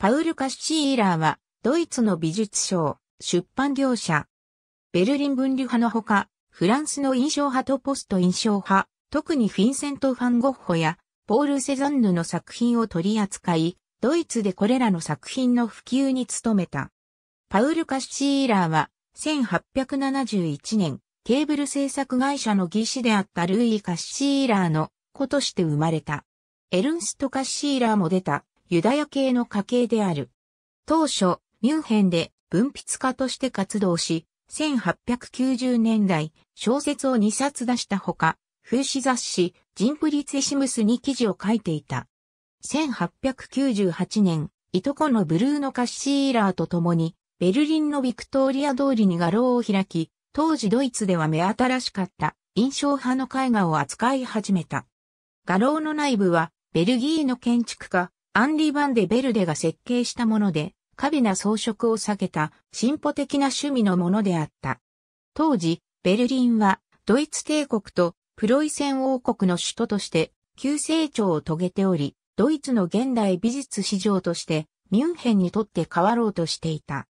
パウル・カッシーラーは、ドイツの美術賞、出版業者、ベルリン分離派のほか、フランスの印象派とポスト印象派、特にフィンセント・ファン・ゴッホや、ポール・セザンヌの作品を取り扱い、ドイツでこれらの作品の普及に努めた。パウル・カッシーラーは、1871年、ケーブル制作会社の技師であったルイ・カッシーラーの子として生まれた。エルンスト・カッシーラーも出た、ユダヤ系の家系である。当初、ミュンヘンで文筆家として活動し、1890年代、小説を2冊出したほか、風刺雑誌、ジンプリツェシムスに記事を書いていた。1898年、いとこのブルーノ・カッシーラーと共に、ベルリンのビクトーリア通りに画廊を開き、当時ドイツでは目新しかった印象派の絵画を扱い始めた。画廊の内部は、ベルギーの建築家、アンリ・バンデ・ベルデが設計したもので、華美な装飾を避けた進歩的な趣味のものであった。当時、ベルリンはドイツ帝国とプロイセン王国の首都として急成長を遂げており、ドイツの現代美術市場としてミュンヘンにとって変わろうとしていた。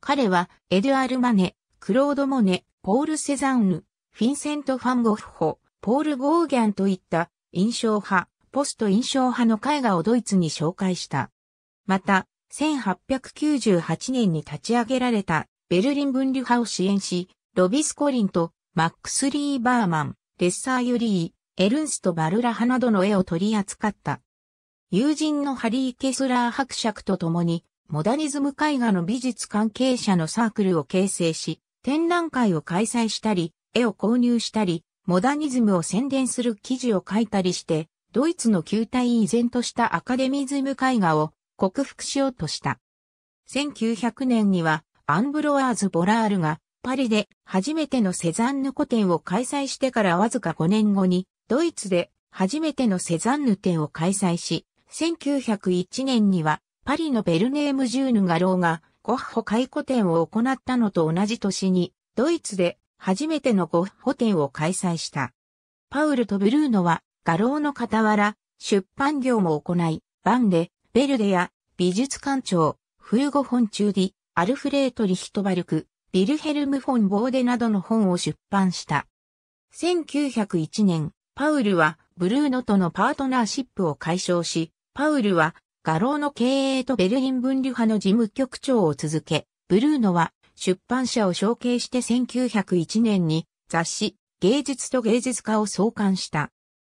彼はエドゥアル・マネ、クロード・モネ、ポール・セザンヌ、フィンセント・ファン・ゴッホ、ポール・ゴーギャンといった印象派、ポスト印象派の絵画をドイツに紹介した。また、1898年に立ち上げられたベルリン分離派を支援し、ロビスコリンとマックス・リーバーマン、レッサー・ユリー、エルンスト・バルラ派などの絵を取り扱った。友人のハリー・ケスラー伯爵と共に、モダニズム絵画の美術関係者のサークルを形成し、展覧会を開催したり、絵を購入したり、モダニズムを宣伝する記事を書いたりして、ドイツの旧体依然としたアカデミズム絵画を克服しようとした。1900年にはアンブロワーズ・ボラールがパリで初めてのセザンヌ個展を開催してからわずか5年後にドイツで初めてのセザンヌ展を開催し、1901年にはパリのベルネーム・ジューヌガローがゴッホ回顧展を行ったのと同じ年にドイツで初めてのゴッホ展を開催した。パウルとブルーノは画廊の傍ら、出版業も行い、バンレ、ベルデや美術館長、フーゴ・フォン・チューディ、アルフレート・リヒトバルク、ビルヘルム・フォン・ボーデなどの本を出版した。1901年、パウルはブルーノとのパートナーシップを解消し、パウルは画廊の経営とベルリン分離派の事務局長を続け、ブルーノは出版社を承継して1901年に雑誌芸術と芸術家を創刊した。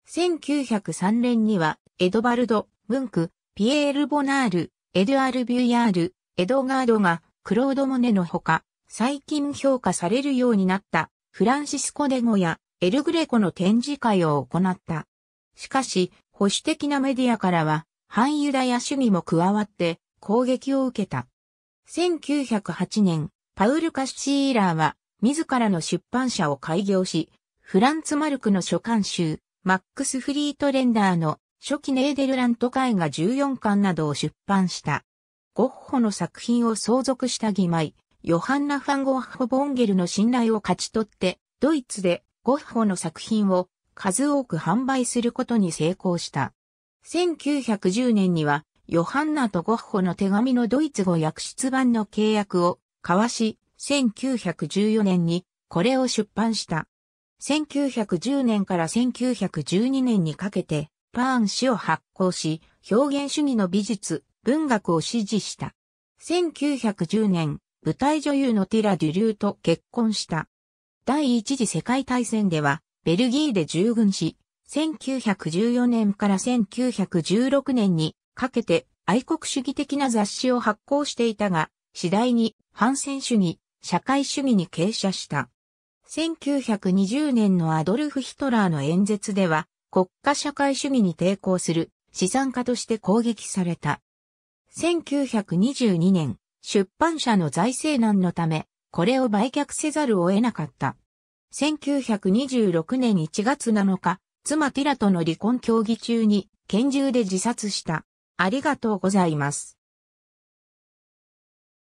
1903年には、エドバルド、ムンク、ピエール・ボナール、エドアル・ビューヤール、エドガードが、クロード・モネのほか、最近評価されるようになったフランシスコ・デゴやエル・グレコの展示会を行った。しかし、保守的なメディアからは、反ユダヤ主義も加わって攻撃を受けた。1908年、パウル・カシーラーは、自らの出版社を開業し、フランツ・マルクの書簡集、マックス・フリートレンダーの初期ネーデルラント絵画14巻などを出版した。ゴッホの作品を相続した義妹、ヨハンナ・ファン・ゴッホ・ボンゲルの信頼を勝ち取って、ドイツでゴッホの作品を数多く販売することに成功した。1910年には、ヨハンナとゴッホの手紙のドイツ語訳出版の契約を交わし、1914年にこれを出版した。1910年から1912年にかけて、パーン氏を発行し、表現主義の美術、文学を支持した。1910年、舞台女優のティラ・デュリューと結婚した。第一次世界大戦では、ベルギーで従軍し、1914年から1916年にかけて愛国主義的な雑誌を発行していたが、次第に反戦主義、社会主義に傾斜した。1920年のアドルフ・ヒトラーの演説では、国家社会主義に抵抗する資産家として攻撃された。1922年、出版社の財政難のため、これを売却せざるを得なかった。1926年1月7日、妻ティラとの離婚協議中に拳銃で自殺した。ありがとうございます。